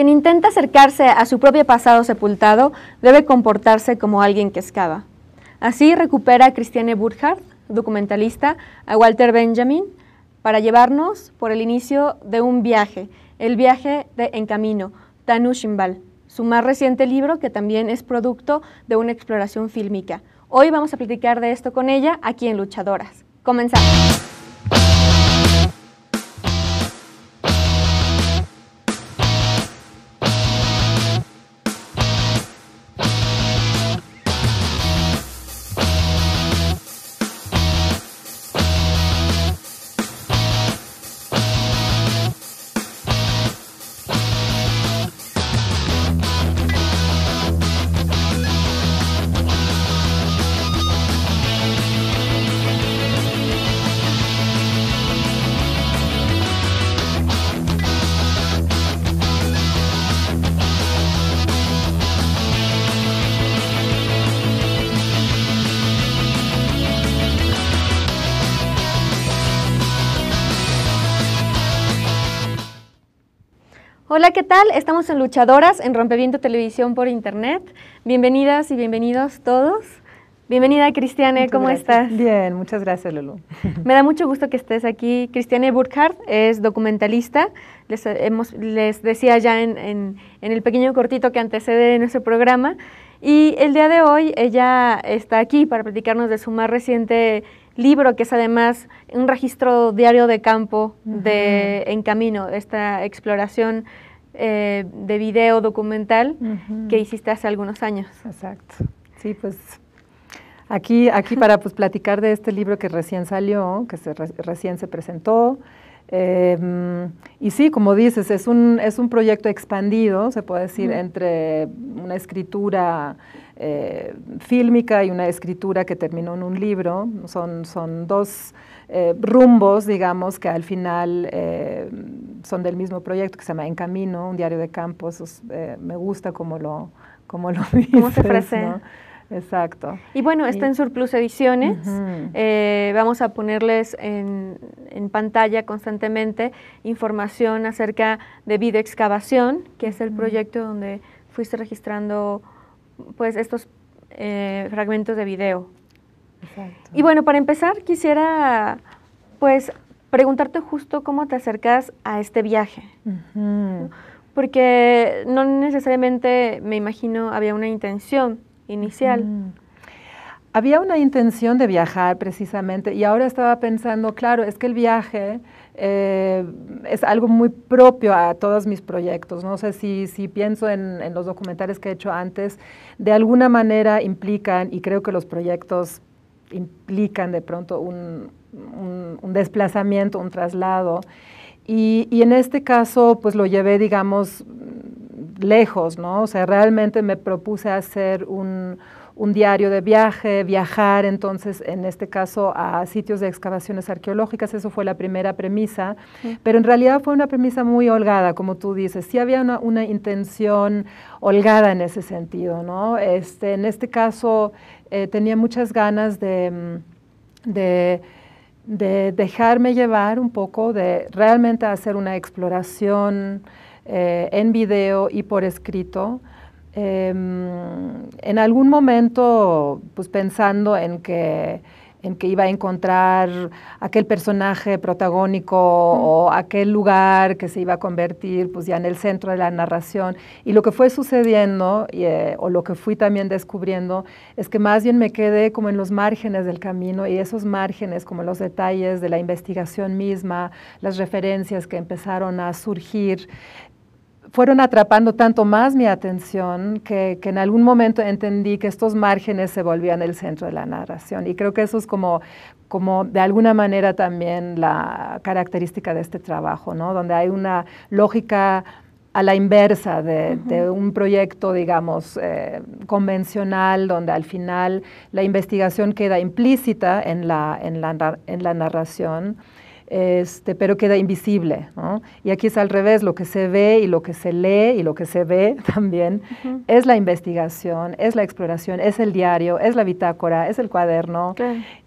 Quien intenta acercarse a su propio pasado sepultado debe comportarse como alguien que excava. Así recupera a Christiane Burkhardt, documentalista, a Walter Benjamin, para llevarnos por el inicio de un viaje, el viaje de En Camino, Tanushimbal, su más reciente libro que también es producto de una exploración fílmica. Hoy vamos a platicar de esto con ella aquí en Luchadoras. Comenzamos. ¿qué tal? Estamos en Luchadoras, en Rompeviento Televisión por Internet. Bienvenidas y bienvenidos todos. Bienvenida, Cristiane, ¿cómo estás? Bien, muchas gracias, Lulu. Me da mucho gusto que estés aquí. Cristiane Burkhardt es documentalista. Les, eh, hemos, les decía ya en, en, en el pequeño cortito que antecede nuestro programa. Y el día de hoy ella está aquí para platicarnos de su más reciente libro, que es además un registro diario de campo de En Camino, esta exploración eh, de video documental que hiciste hace algunos años. Exacto. Sí, pues aquí, aquí para pues, platicar de este libro que recién salió, que recién se presentó. Em, y sí, como dices, es un, es un proyecto expandido, se puede decir, entre una escritura eh, fílmica y una escritura que terminó en un libro. Son, son dos eh, rumbos, digamos, que al final eh, son del mismo proyecto que se llama En Camino, un diario de campo. Eh, me gusta como lo, como lo se Exacto. Y bueno, está en Surplus Ediciones. vamos a ponerles en, en, pantalla constantemente información acerca de Excavación, que es el proyecto donde fuiste registrando pues estos fragmentos de video. Y bueno, para empezar, quisiera pues preguntarte justo cómo te acercas a este viaje. Porque no necesariamente, me imagino, había una intención inicial. Había una intención de viajar precisamente y ahora estaba pensando, claro, es que el viaje eh, es algo muy propio a todos mis proyectos. No sé si, si pienso en los documentales que he hecho antes, de alguna manera implican, y creo que los proyectos implican de pronto un, desplazamiento, un traslado. Y, y, en este caso, pues lo llevé, digamos, lejos, ¿no? O sea, realmente me propuse hacer un, un diario de viaje, viajar entonces en este caso a sitios de excavaciones arqueológicas, eso fue la primera premisa, pero en realidad fue una premisa muy holgada, como tú dices, sí había una, intención holgada en ese sentido, ¿no? Este, en este caso eh, tenía muchas ganas mm, de, dejarme llevar un poco, de realmente hacer una exploración eh, en video y por escrito Em, en algún momento, pues pensando en que, en que iba a encontrar aquel personaje protagónico o aquel lugar que se iba a convertir pues ya en el centro de la narración. Y lo que fue sucediendo, eh, o lo que fui también descubriendo, es que más bien me quedé como en los márgenes del camino y esos márgenes, como los detalles de la investigación misma, las referencias que empezaron a surgir, fueron atrapando tanto más mi atención que, en algún momento entendí que estos márgenes se volvían el centro de la narración. Y creo que eso es como, como de alguna manera también la característica de este trabajo, ¿no? donde hay una lógica a la inversa de, un proyecto, digamos, eh, convencional, donde al final la investigación queda implícita en la, en la, en la narración este, pero queda invisible. Y aquí es al revés, lo que se ve y lo que se lee y lo que se ve también es la investigación, es la exploración, es el diario, es la bitácora, es el cuaderno.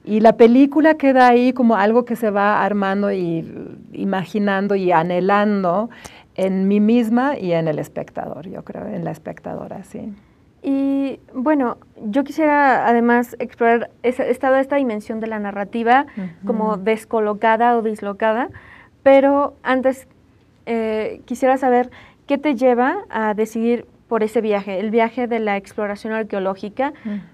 Y la película queda ahí como algo que se va armando y imaginando y anhelando en mí misma y en el espectador, yo creo, en la espectadora, sí. Y bueno, yo quisiera además explorar esta, esta, esta dimensión de la narrativa como descolocada o dislocada, pero antes eh, quisiera saber qué te lleva a decidir por ese viaje, el viaje de la exploración arqueológica,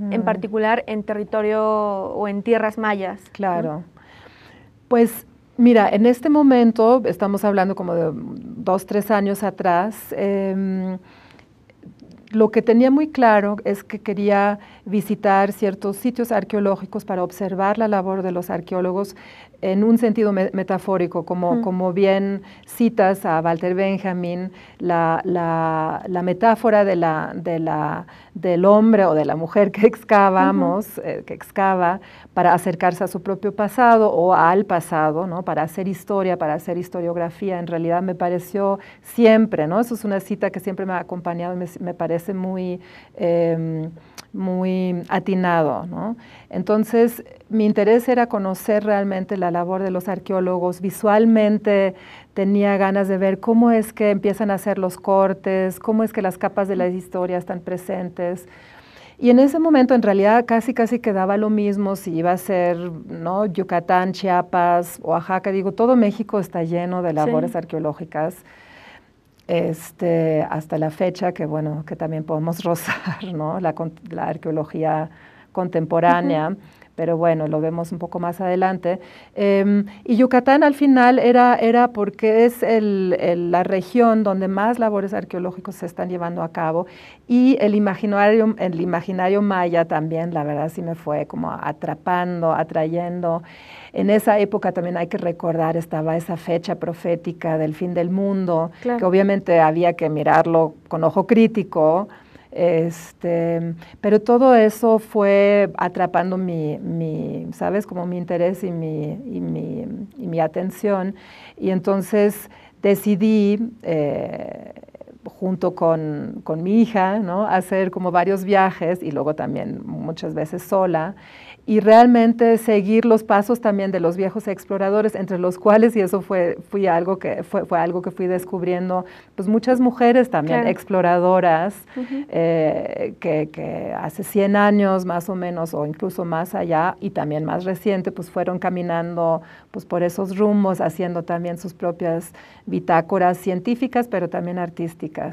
en particular en territorio o en tierras mayas. Claro. Pues Mira, en este momento, estamos hablando como de dos, tres años atrás, em, lo que tenía muy claro es que quería visitar ciertos sitios arqueológicos para observar la labor de los arqueólogos en un sentido metafórico, como, mm. como bien citas a Walter Benjamin, la, metáfora de la, del hombre o de la mujer que excavamos, eh, que excava para acercarse a su propio pasado o al pasado, ¿no? para hacer historia, para hacer historiografía, en realidad me pareció siempre, ¿no? eso es una cita que siempre me ha acompañado me, parece muy... Em, muy atinado. ¿no? Entonces, mi interés era conocer realmente la labor de los arqueólogos. Visualmente tenía ganas de ver cómo es que empiezan a hacer los cortes, cómo es que las capas de la historia están presentes. Y en ese momento en realidad casi casi quedaba lo mismo si iba a ser ¿no? Yucatán, Chiapas, Oaxaca, digo, todo México está lleno de labores arqueológicas este, hasta la fecha, que bueno, que también podemos rozar, ¿no? La, la arqueología contemporánea pero bueno, lo vemos un poco más adelante. Em, y Yucatán al final era, era porque es la región donde más labores arqueológicos se están llevando a cabo y el imaginario, el imaginario maya también, la verdad, sí me fue como atrapando, atrayendo. En esa época también hay que recordar, estaba esa fecha profética del fin del mundo, que obviamente había que mirarlo con ojo crítico, este, pero todo eso fue atrapando mi, ¿sabes? Como mi interés y mi, atención. Y entonces decidí... Eh, junto con, con, mi hija, ¿no? hacer como varios viajes y luego también muchas veces sola y realmente seguir los pasos también de los viejos exploradores, entre los cuales, y eso fue, fui algo, que, fue, fue algo que fui descubriendo, pues muchas mujeres también exploradoras eh, que, hace 100 años más o menos, o incluso más allá, y también más reciente, pues fueron caminando pues por esos rumbos, haciendo también sus propias bitácoras científicas, pero también artísticas.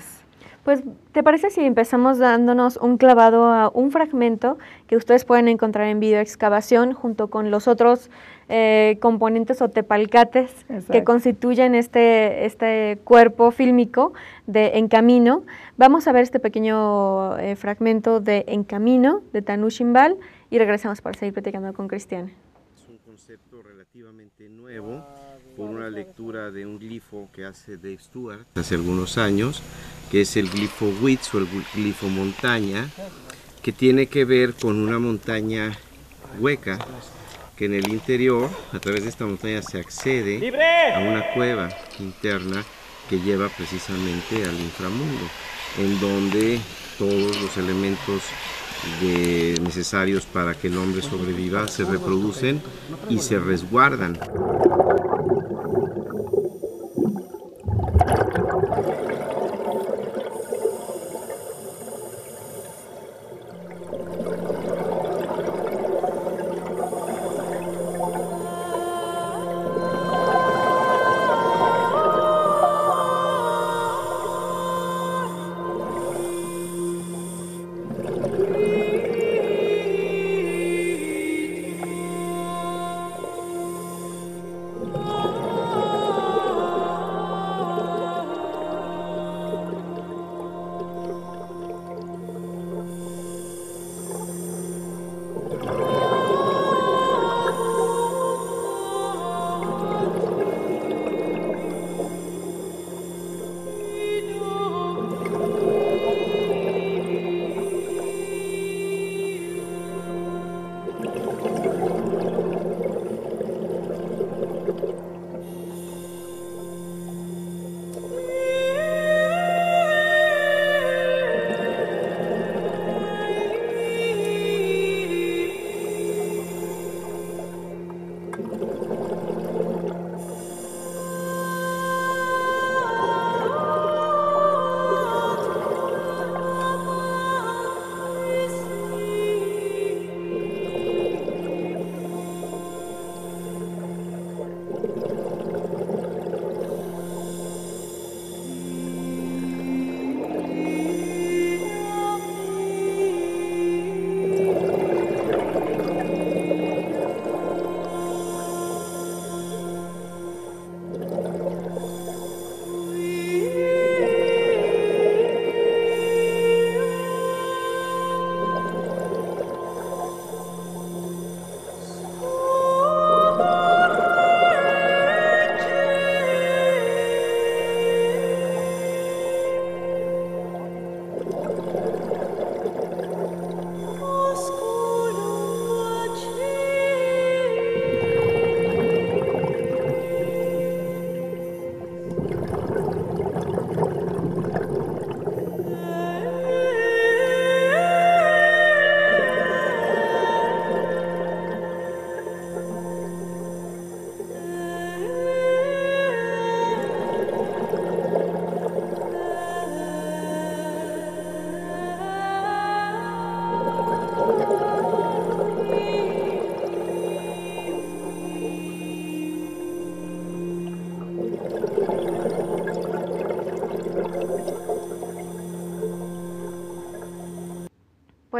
Pues, ¿te parece si empezamos dándonos un clavado a un fragmento que ustedes pueden encontrar en videoexcavación junto con los otros eh, componentes o tepalcates que constituyen este, este cuerpo fílmico de encamino? Vamos a ver este pequeño eh, fragmento de encamino de Tanushimbal y regresamos para seguir platicando con Cristian. Es un concepto relativamente nuevo por una lectura de un glifo que hace de Stewart hace algunos años, que es el glifo Witz o el glifo montaña, que tiene que ver con una montaña hueca que en el interior, a través de esta montaña, se accede a una cueva interna que lleva precisamente al inframundo, en donde todos los elementos necesarios para que el hombre sobreviva se reproducen y se resguardan.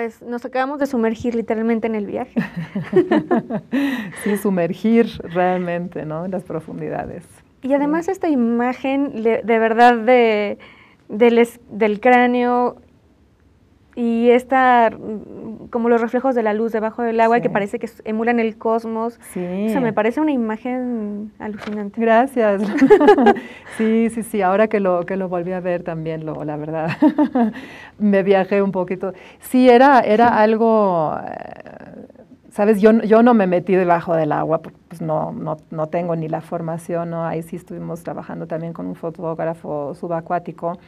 Pues, nos acabamos de sumergir literalmente en el viaje. sí, sumergir realmente, ¿no? En las profundidades. Y además esta imagen de, verdad de, del cráneo y esta como los reflejos de la luz debajo del agua que parece que emulan el cosmos. Sí. O me parece una imagen alucinante. Gracias. sí, sí, sí, ahora que lo, que lo volví a ver también, lo, la verdad, me viajé un poquito. Sí, era, era algo... Eh, Sabes, yo, yo no me metí debajo del agua, pues no, no, no tengo ni la formación, ¿no? ahí sí estuvimos trabajando también con un fotógrafo subacuático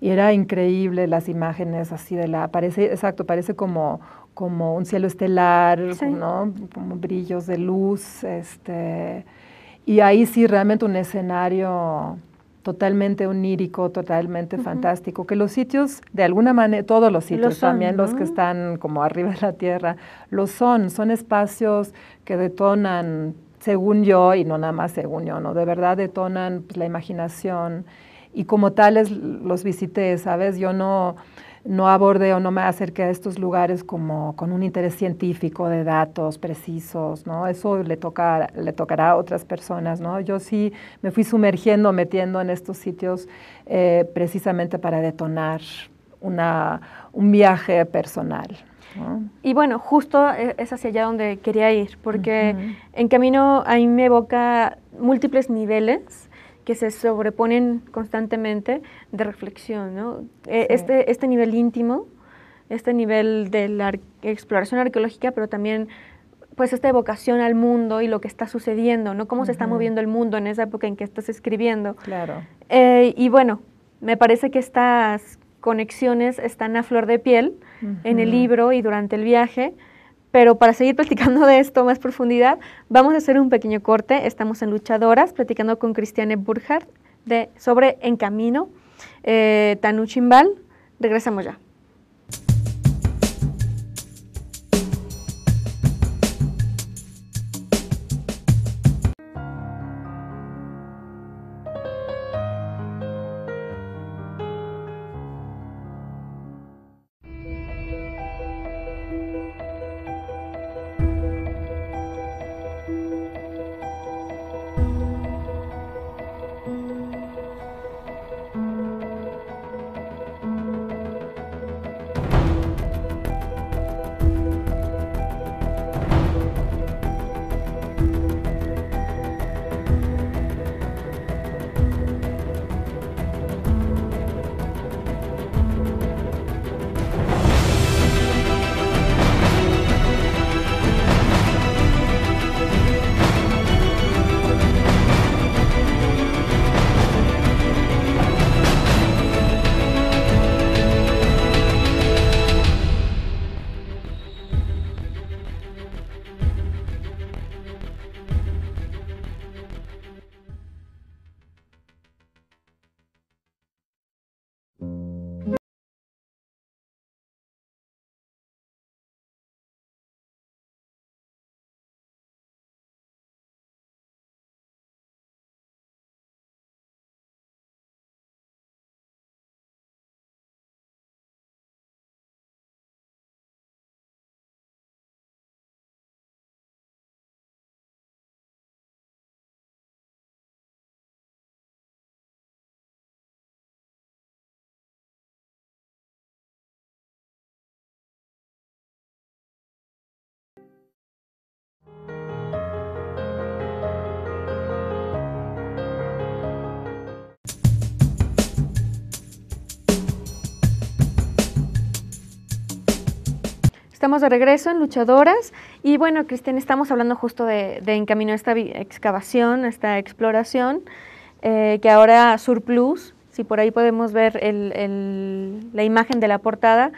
y era increíble las imágenes así de la, parece, exacto, parece como como un cielo estelar, Como brillos de luz, este, y ahí sí realmente un escenario totalmente onírico, totalmente fantástico, que los sitios, de alguna manera, todos los sitios, también los que están como arriba de la tierra, lo son, son espacios que detonan, según yo, y no nada más según yo, ¿no? De verdad detonan pues, la imaginación y como tales los visité, ¿sabes? Yo no no aborde o no me acerque a estos lugares como con un interés científico de datos precisos, ¿no? Eso le, toca, le tocará a otras personas, ¿no? Yo sí me fui sumergiendo, metiendo en estos sitios eh, precisamente para detonar una, un viaje personal. Y bueno, justo eh, es hacia allá donde quería ir, porque en camino a mí me evoca múltiples niveles que se sobreponen constantemente de reflexión, ¿no? E, este, este nivel íntimo, este nivel de la exploración arqueológica, pero también pues esta evocación al mundo y lo que está sucediendo, Cómo se está moviendo el mundo en esa época en que estás escribiendo. Claro. Eh, y bueno, me parece que estas conexiones están a flor de piel en el libro y durante el viaje. Pero para seguir platicando de esto más profundidad, vamos a hacer un pequeño corte. Estamos en Luchadoras, platicando con Cristiane Burhardt de, sobre En Camino, eh, Tanu Chimbal. Regresamos ya. Estamos de regreso en Luchadoras y bueno, Cristian, estamos hablando justo de, de a esta excavación, esta exploración, eh, que ahora Surplus, si por ahí podemos ver la imagen de la portada,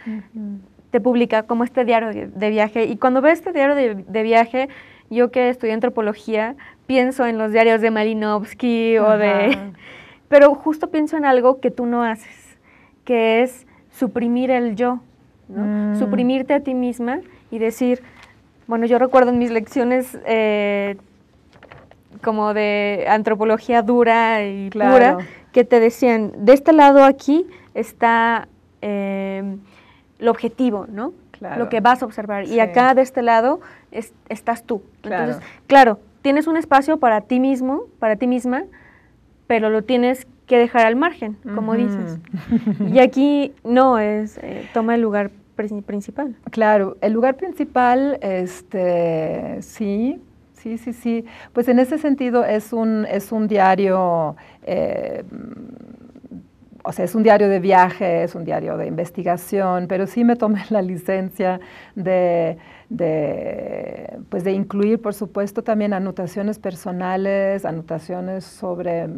te publica como este diario de viaje. Y cuando veo este diario de, viaje, yo que estudié antropología, pienso en los diarios de Malinowski o de... Pero justo pienso en algo que tú no haces, que es suprimir el yo Mm. Suprimirte a ti misma y decir, bueno, yo recuerdo en mis lecciones eh, como de antropología dura y claro. pura, que te decían, de este lado aquí está el eh, objetivo, ¿no? Lo que vas a observar. Y acá de este lado estás tú. Claro. Entonces, claro, tienes un espacio para ti mismo, para ti misma, pero lo tienes que dejar al margen, como dices. Y aquí no es, eh, toma el lugar principal. Claro, el lugar principal, este, sí, sí, sí, sí. Pues en ese sentido es un, es un diario eh, o sea, es un diario de viaje, es un diario de investigación, pero sí me tomé la licencia de, de, pues de incluir, por supuesto, también anotaciones personales, anotaciones sobre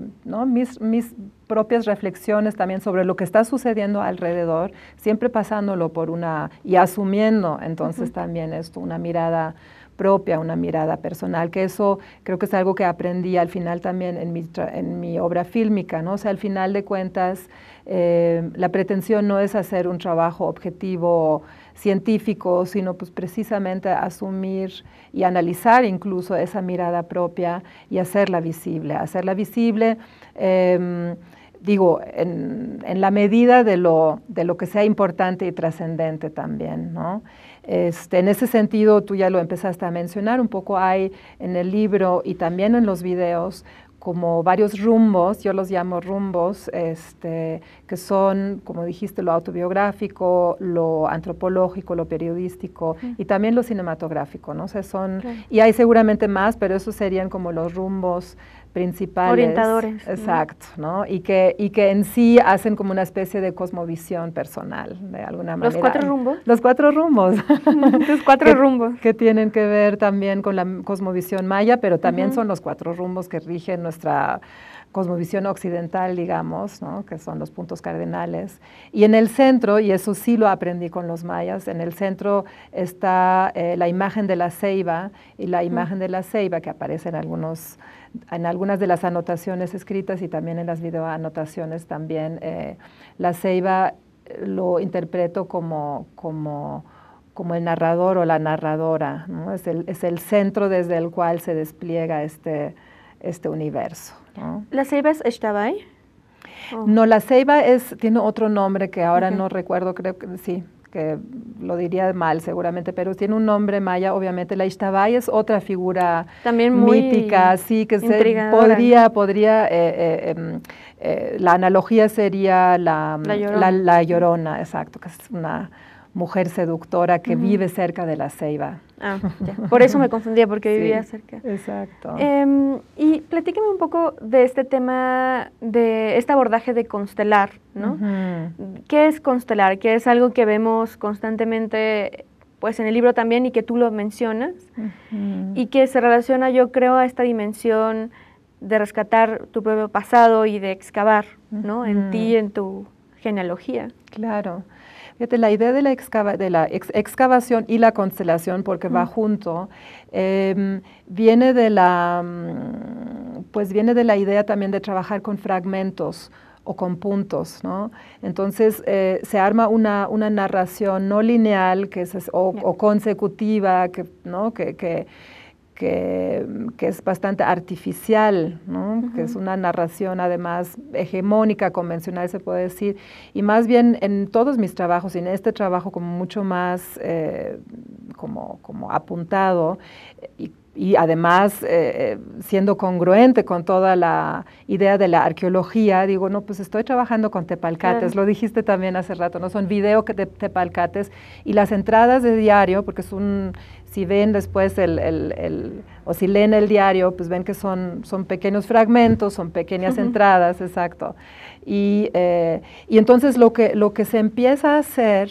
mis, propias reflexiones también sobre lo que está sucediendo alrededor, siempre pasándolo por una y asumiendo entonces también esto, una mirada propia, una mirada personal, que eso creo que es algo que aprendí al final también en mi, en mi obra fílmica, ¿no? O sea, al final de cuentas, eh, la pretensión no es hacer un trabajo objetivo científico, sino pues precisamente asumir y analizar incluso esa mirada propia y hacerla visible, hacerla visible. Em, digo, en, la medida de lo, de lo que sea importante y trascendente también, ¿no? Este, en ese sentido, tú ya lo empezaste a mencionar, un poco hay en el libro y también en los videos como varios rumbos, yo los llamo rumbos, este, que son, como dijiste, lo autobiográfico, lo antropológico, lo periodístico y también lo cinematográfico, ¿no? son, y hay seguramente más, pero esos serían como los rumbos principales. Orientadores. Exacto, ¿no? Y, que, y que en sí hacen como una especie de cosmovisión personal, de alguna manera. ¿Los cuatro rumbos? Los cuatro rumbos. los cuatro rumbos. Que tienen que ver también con la cosmovisión maya, pero también son los cuatro rumbos que rigen nuestra cosmovisión occidental, digamos, ¿no? que son los puntos cardenales. Y en el centro, y eso sí lo aprendí con los mayas, en el centro está eh, la imagen de la ceiba y la imagen de la ceiba que aparece en, algunos, en algunas de las anotaciones escritas y también en las videoanotaciones también. Eh, la ceiba eh, lo interpreto como... el narrador o la narradora, es, el, centro desde el cual se despliega este, este universo. ¿no? ¿La ceiba es No, la ceiba es, tiene otro nombre que ahora no recuerdo, creo que sí, que lo diría mal seguramente, pero tiene un nombre maya, obviamente. La Ishtabay es otra figura También mítica, sí, que se podría, podría, eh, eh, em, eh, la analogía sería la, mm, La, la llorona exacto, que es una mujer seductora que vive cerca de la ceiba. Ah, Por eso me confundía, porque vivía cerca. Exacto. Em, y platíqueme un poco de este tema, de este abordaje de constelar, ¿no? ¿Qué es constelar? ¿Qué es algo que vemos constantemente pues en el libro también y que tú lo mencionas y que se relaciona yo creo a esta dimensión de rescatar tu propio pasado y de excavar, ¿no? En ti, en tu genealogía. Claro la idea de la, de la excavación y la constelación, porque va mm. junto, em, viene de la, pues viene de la idea también de trabajar con fragmentos o con puntos, Entonces eh, se arma una, narración no lineal que es, o, consecutiva, que, ¿no? que que, es bastante artificial, ¿no? que es una narración además hegemónica, convencional se puede decir, y más bien en todos mis trabajos, y en este trabajo como mucho más eh, como, como apuntado eh, y y además eh, eh, siendo congruente con toda la idea de la arqueología, digo, no, pues estoy trabajando con tepalcates, lo dijiste también hace rato, ¿no? Son video de tepalcates y las entradas de diario, porque es un, si ven después el, el, el, o si leen el diario, pues ven que son, son pequeños fragmentos, son pequeñas entradas, exacto. Y, eh, y entonces lo que, lo que se empieza a hacer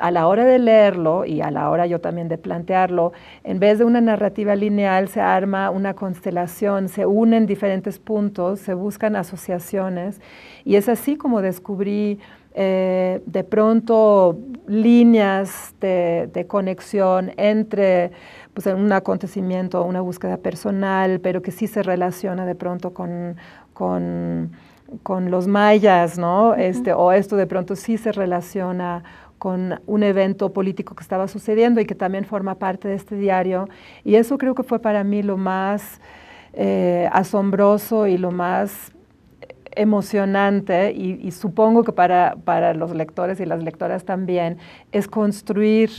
a la hora de leerlo y a la hora yo también de plantearlo, en vez de una narrativa lineal se arma una constelación, se unen diferentes puntos, se buscan asociaciones y es así como descubrí eh, de pronto líneas de, conexión entre pues, un acontecimiento, una búsqueda personal, pero que sí se relaciona de pronto con, con, los mayas, ¿no? este, o esto de pronto sí se relaciona con un evento político que estaba sucediendo y que también forma parte de este diario. Y eso creo que fue para mí lo más eh, asombroso y lo más emocionante y, supongo que para, para, los lectores y las lectoras también, es construir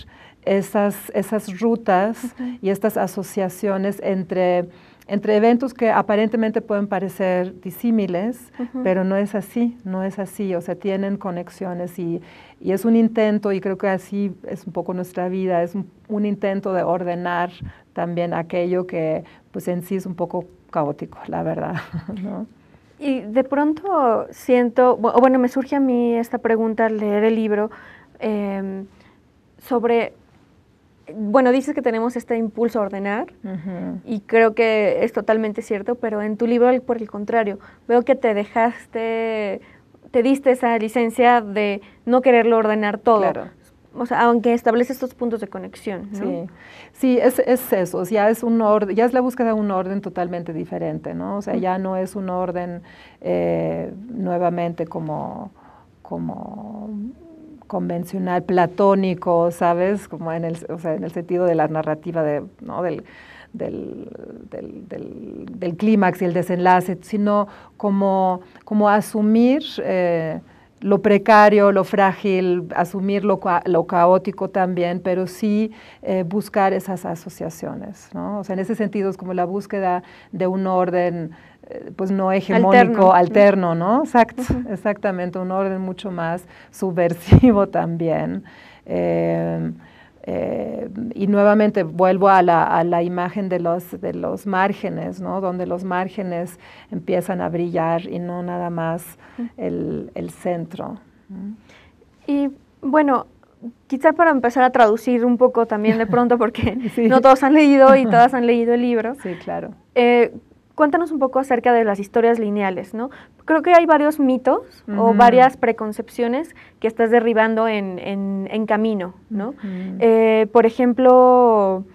esas, esas rutas y estas asociaciones entre entre eventos que aparentemente pueden parecer disímiles, pero no es así, no es así, o sea, tienen conexiones y, y, es un intento, y creo que así es un poco nuestra vida, es un, intento de ordenar también aquello que pues en sí es un poco caótico, la verdad. Y de pronto siento, bueno, me surge a mí esta pregunta al leer el libro em, sobre bueno, dices que tenemos este impulso a ordenar y creo que es totalmente cierto, pero en tu libro, por el contrario, veo que te dejaste, te diste esa licencia de no quererlo ordenar todo. Claro. O sea, aunque establece estos puntos de conexión. Sí, es, eso, ya es, un orden, ya es la búsqueda de un orden totalmente diferente, ¿no? O sea, ya no es un orden eh, nuevamente como, como convencional, platónico, ¿sabes? Como en el, sentido de la narrativa de, del, clímax y el desenlace, sino como, como asumir eh, lo precario, lo frágil, asumir lo, lo caótico también, pero sí eh, buscar esas asociaciones. ¿no? O sea, en ese sentido es como la búsqueda de un orden eh, pues no hegemónico, alterno, ¿no? Exacto, exactamente, un orden mucho más subversivo también. Em, eh, y nuevamente vuelvo a la, imagen de los, de los márgenes, ¿no? donde los márgenes empiezan a brillar y no nada más el, centro. Y bueno, quizá para empezar a traducir un poco también de pronto, porque no todos han leído y todas han leído el libro. Sí, claro. Eh, cuéntanos un poco acerca de las historias lineales, ¿no? Creo que hay varios mitos o varias preconcepciones que estás derribando en, en, camino, ¿no? Eh, por ejemplo,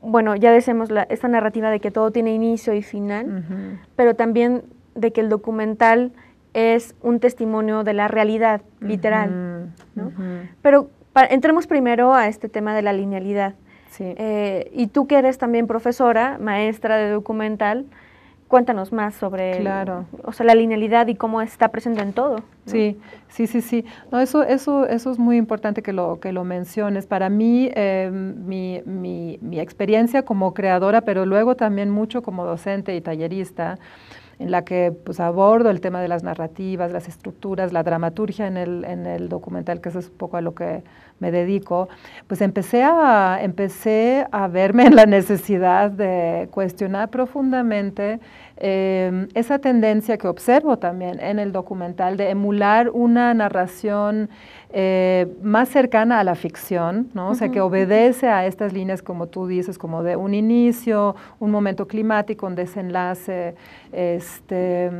bueno, ya decimos esta narrativa de que todo tiene inicio y final, pero también de que el documental es un testimonio de la realidad, literal, ¿no? Pero entremos primero a este tema de la linealidad. Sí. Eh, y tú que eres también profesora, maestra de documental, cuéntanos más sobre la linealidad y cómo está presente en todo. Sí, sí, sí, sí. No, eso, eso, eso es muy importante que lo, que lo menciones. Para mí, em, mi, mi experiencia como creadora, pero luego también mucho como docente y tallerista, en la que pues, abordo el tema de las narrativas, las estructuras, la dramaturgia en el, documental, que eso es un poco a lo que me dedico, pues empecé a, empecé a verme en la necesidad de cuestionar profundamente Em, esa tendencia que observo también en el documental de emular una narración eh, más cercana a la ficción, ¿no? o sea, que obedece a estas líneas, como tú dices, como de un inicio, un momento climático, un desenlace. Este,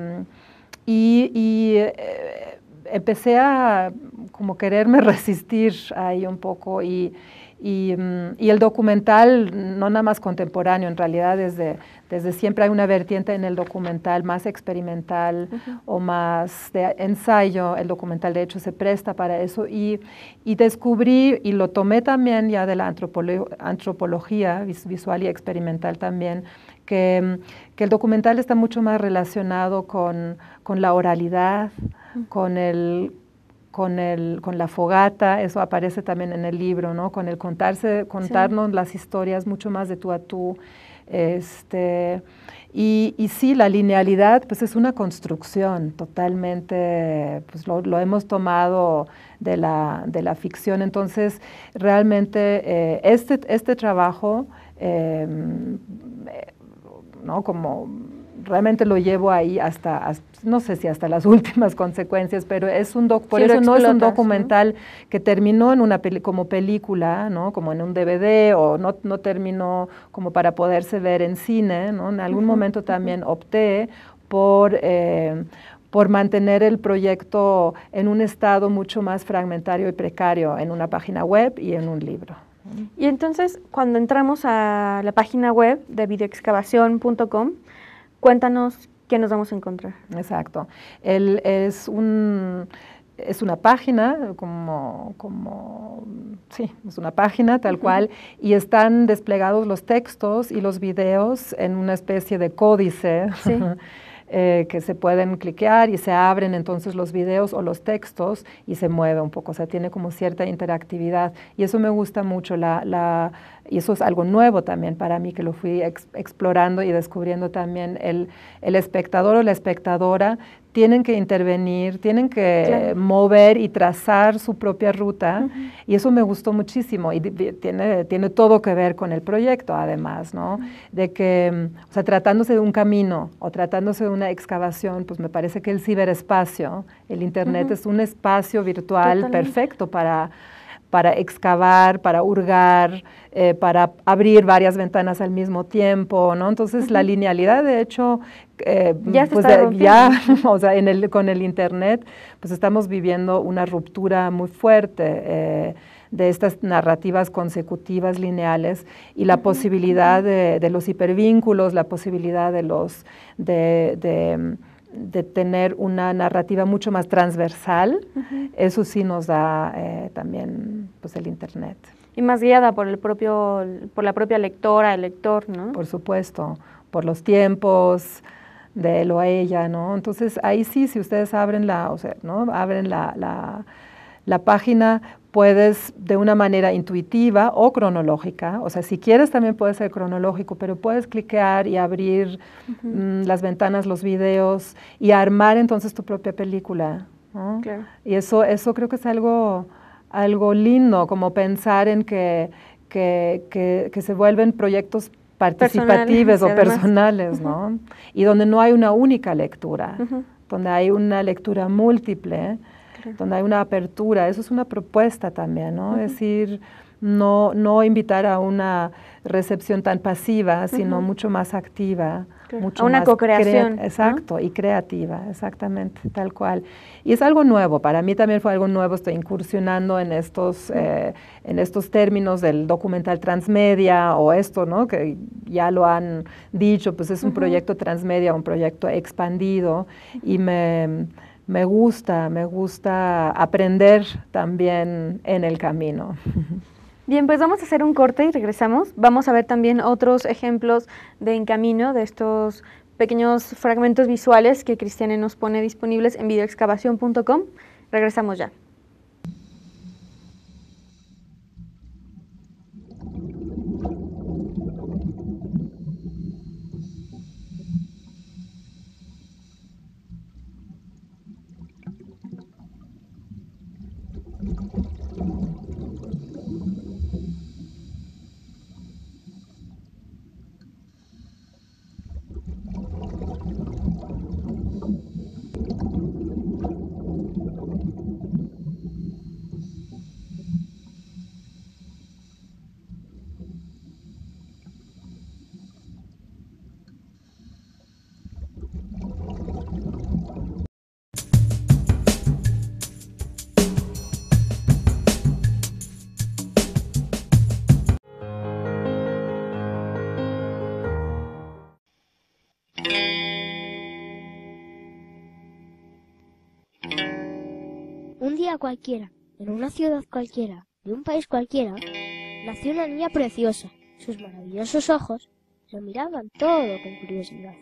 y, eh, empecé a como quererme resistir ahí un poco y, mm, y, el documental, no nada más contemporáneo, en realidad es de... Desde siempre hay una vertiente en el documental más experimental o más de ensayo. El documental de hecho se presta para eso y, descubrí y lo tomé también ya de la antropología visual y experimental también, que, el documental está mucho más relacionado con, la oralidad, con con, la fogata, eso aparece también en el libro, ¿no? Con el contarse, contarnos las historias mucho más de tú a tú este, y, y, sí, la linealidad pues es una construcción totalmente, pues lo, hemos tomado de la, ficción. Entonces, realmente eh, este, este trabajo, em, eh, ¿no? Como realmente lo llevo ahí hasta, no sé si hasta las últimas consecuencias, pero es un doc, por eso no un documental que terminó en una como película, ¿no? Como en un DVD o no, terminó como para poderse ver en cine, En algún momento también opté por eh, por mantener el proyecto en un estado mucho más fragmentario y precario en una página web y en un libro. Y entonces, cuando entramos a la página web de videoexcavación.com, Cuéntanos qué nos vamos a encontrar. Exacto. Él es un es una página, como, como, sí, es una página tal cual, y están desplegados los textos y los videos en una especie de códice. Sí. Eh, que se pueden cliquear y se abren entonces los videos o los textos y se mueve un poco, o sea, tiene como cierta interactividad. Y eso me gusta mucho, la, y eso es algo nuevo también para mí, que lo fui explorando y descubriendo también. El, el espectador o la espectadora tienen que intervenir, tienen que mover y trazar su propia ruta. Y eso me gustó muchísimo y tiene, tiene todo que ver con el proyecto además, ¿no? De que, mm, o sea, tratándose de un camino o tratándose de una excavación, pues me parece que el ciberespacio, el Internet es un espacio virtual perfecto para para excavar, para hurgar, eh, para abrir varias ventanas al mismo tiempo, ¿no? Entonces la linealidad, de hecho, eh, ya, pues, ya o sea, en el, con el Internet, pues estamos viviendo una ruptura muy fuerte. Eh, de estas narrativas consecutivas lineales y la posibilidad de, de, los hipervínculos, la posibilidad de los de de tener una narrativa mucho más transversal, eso sí nos da eh, también pues, el Internet. Y más guiada por, el propio, por la propia lectora, el lector, ¿no? Por supuesto, por los tiempos de él o ella, ¿no? Entonces ahí sí, si ustedes abren la, o sea, ¿no? Abren la la página puedes de una manera intuitiva o cronológica, o sea, si quieres también puede ser cronológico, pero puedes cliquear y abrir mm, las ventanas, los videos y armar entonces tu propia película. Y eso, eso creo que es algo, algo lindo, como pensar en que, se vuelven proyectos participativos o personales, ¿no? Y donde no hay una única lectura, donde hay una lectura múltiple donde hay una apertura. Eso es una propuesta también, ¿no? Es decir, no, no invitar a una recepción tan pasiva, sino mucho más activa. Mucho a una co-creación. Exacto, y creativa, exactamente, tal cual. Y es algo nuevo, para mí también fue algo nuevo, estoy incursionando en estos, eh, en estos términos del documental transmedia o esto, ¿no? que ya lo han dicho, pues es un proyecto transmedia, un proyecto expandido, y me me gusta, me gusta aprender también en el camino. Bien, pues vamos a hacer un corte y regresamos. Vamos a ver también otros ejemplos de camino, de estos pequeños fragmentos visuales que Cristiane nos pone disponibles en videoexcavación.com. Regresamos ya. día cualquiera, en una ciudad cualquiera, de un país cualquiera, nació una niña preciosa. Sus maravillosos ojos lo miraban todo con curiosidad.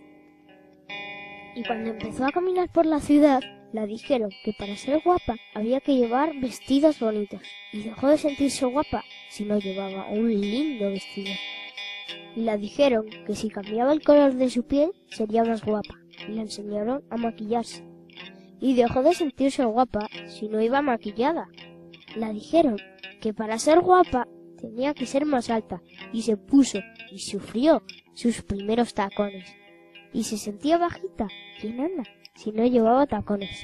Y cuando empezó a caminar por la ciudad, la dijeron que para ser guapa había que llevar vestidos bonitos, y dejó de sentirse guapa si no llevaba un lindo vestido. Y la dijeron que si cambiaba el color de su piel sería más guapa, y la enseñaron a maquillarse, y dejó de sentirse guapa si no iba maquillada. La dijeron que para ser guapa tenía que ser más alta y se puso y sufrió sus primeros tacones. Y se sentía bajita, ¿quién anda? Si no llevaba tacones.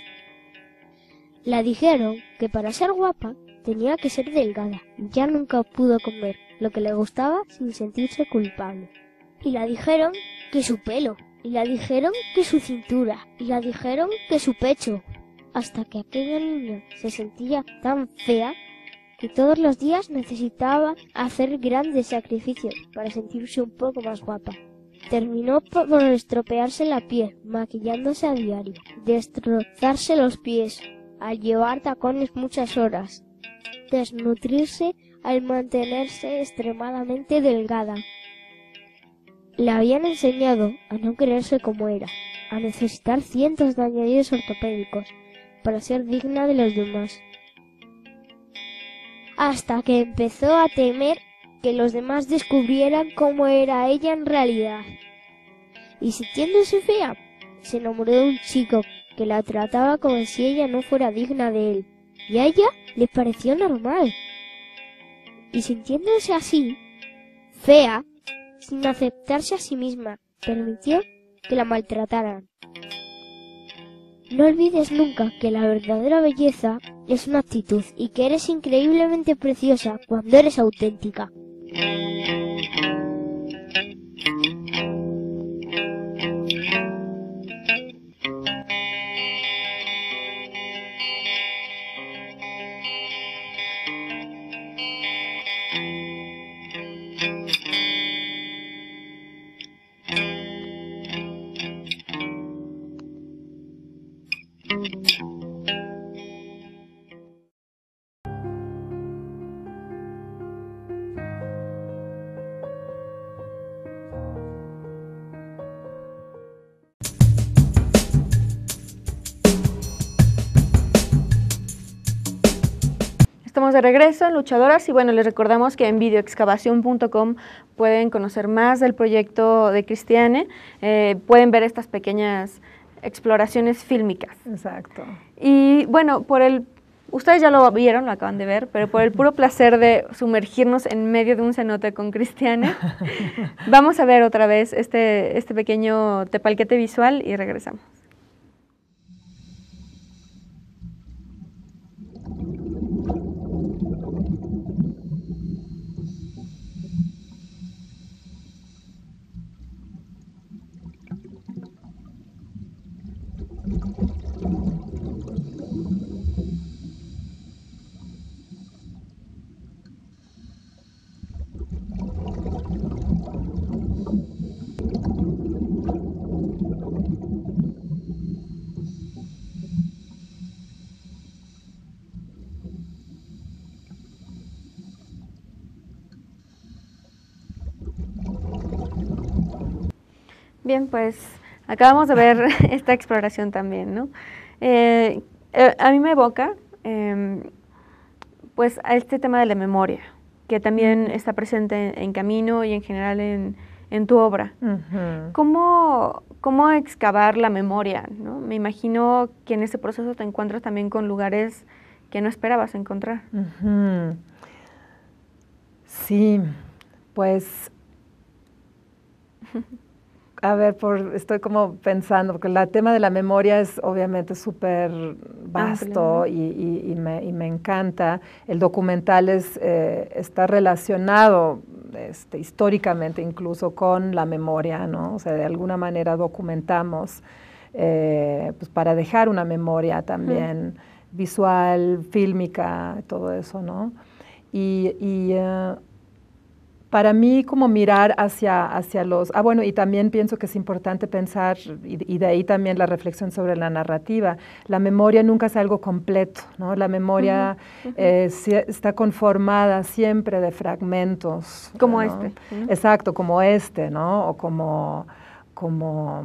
La dijeron que para ser guapa tenía que ser delgada y ya nunca pudo comer lo que le gustaba sin sentirse culpable. Y la dijeron que su pelo y la dijeron que su cintura, y la dijeron que su pecho, hasta que aquella niña se sentía tan fea que todos los días necesitaba hacer grandes sacrificios para sentirse un poco más guapa. Terminó por estropearse la piel, maquillándose a diario, destrozarse los pies, al llevar tacones muchas horas, desnutrirse al mantenerse extremadamente delgada, le habían enseñado a no creerse como era, a necesitar cientos de añadidos ortopédicos para ser digna de los demás. Hasta que empezó a temer que los demás descubrieran cómo era ella en realidad. Y sintiéndose fea, se enamoró de un chico que la trataba como si ella no fuera digna de él, y a ella le pareció normal. Y sintiéndose así, fea, sin aceptarse a sí misma, permitió que la maltrataran. No olvides nunca que la verdadera belleza es una actitud y que eres increíblemente preciosa cuando eres auténtica. de regreso en Luchadoras y bueno, les recordamos que en videoexcavación.com pueden conocer más del proyecto de Cristiane, eh, pueden ver estas pequeñas exploraciones fílmicas. Exacto. Y bueno, por el Ustedes ya lo vieron, lo acaban de ver, pero por el puro placer de sumergirnos en medio de un cenote con Cristiane, vamos a ver otra vez este, este pequeño tepalquete visual y regresamos. Bien, pues acabamos de ver esta exploración también, ¿no? Eh, eh, a mí me evoca, em, pues, a este tema de la memoria, que también está presente en, Camino y en general en, tu obra. ¿Cómo, excavar la memoria? Me imagino que en ese proceso te encuentras también con lugares que no esperabas encontrar. Sí, pues a ver, por, estoy como pensando, porque el tema de la memoria es obviamente súper vasto y, me, encanta. El documental eh, está relacionado este, históricamente incluso con la memoria, ¿no? O sea, de alguna manera documentamos eh, pues para dejar una memoria también visual, fílmica, todo eso, ¿no? Y, eh, para mí como mirar hacia, hacia los... Ah, bueno, y también pienso que es importante pensar, y, de ahí también la reflexión sobre la narrativa, la memoria nunca es algo completo, ¿no? La memoria eh, está conformada siempre de fragmentos. Como este. Exacto, como este, ¿no? O como... Como,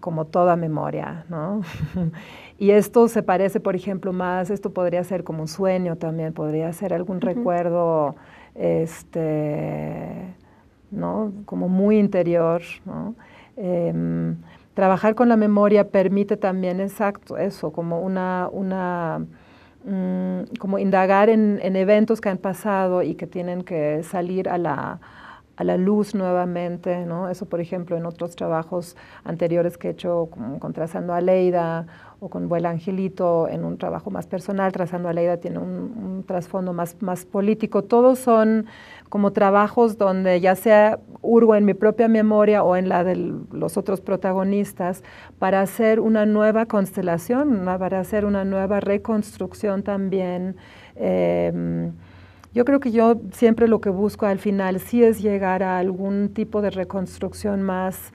como, toda memoria, ¿no? y esto se parece, por ejemplo, más, esto podría ser como un sueño también, podría ser algún recuerdo este, ¿no? como muy interior. Em, trabajar con la memoria permite también, exacto, eso, como una, una mm, como indagar en, en, eventos que han pasado y que tienen que salir a la, a la luz nuevamente, ¿no? Eso, por ejemplo, en otros trabajos anteriores que he hecho, con Trazando a Leida o con Vuela Angelito, en un trabajo más personal, Trazando a Leida tiene un, trasfondo más, más político. Todos son como trabajos donde ya sea urgo en mi propia memoria o en la de los otros protagonistas para hacer una nueva constelación, para hacer una nueva reconstrucción también. Em, yo creo que yo siempre lo que busco al final sí es llegar a algún tipo de reconstrucción más,